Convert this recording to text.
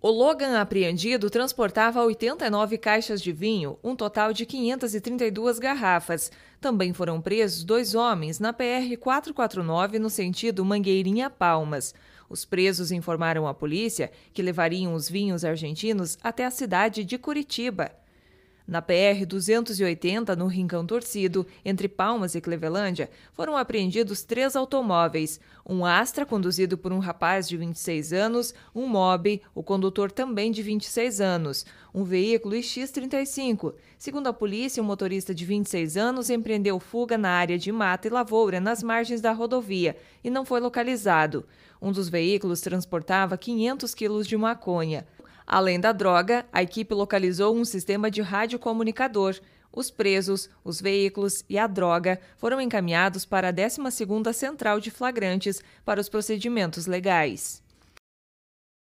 O Logan apreendido transportava 89 caixas de vinho, um total de 532 garrafas. Também foram presos dois homens na PR 449 no sentido Mangueirinha Palmas. Os presos informaram à polícia que levariam os vinhos argentinos até a cidade de Curitiba. Na PR-280, no Rincão Torcido, entre Palmas e Clevelândia, foram apreendidos três automóveis: um Astra, conduzido por um rapaz de 26 anos, um Mob, o condutor também de 26 anos, um veículo X-35. Segundo a polícia, um motorista de 26 anos empreendeu fuga na área de mata e lavoura nas margens da rodovia e não foi localizado. Um dos veículos transportava 500 quilos de maconha. Além da droga, a equipe localizou um sistema de radiocomunicador. Os presos, os veículos e a droga foram encaminhados para a 12ª Central de Flagrantes para os procedimentos legais.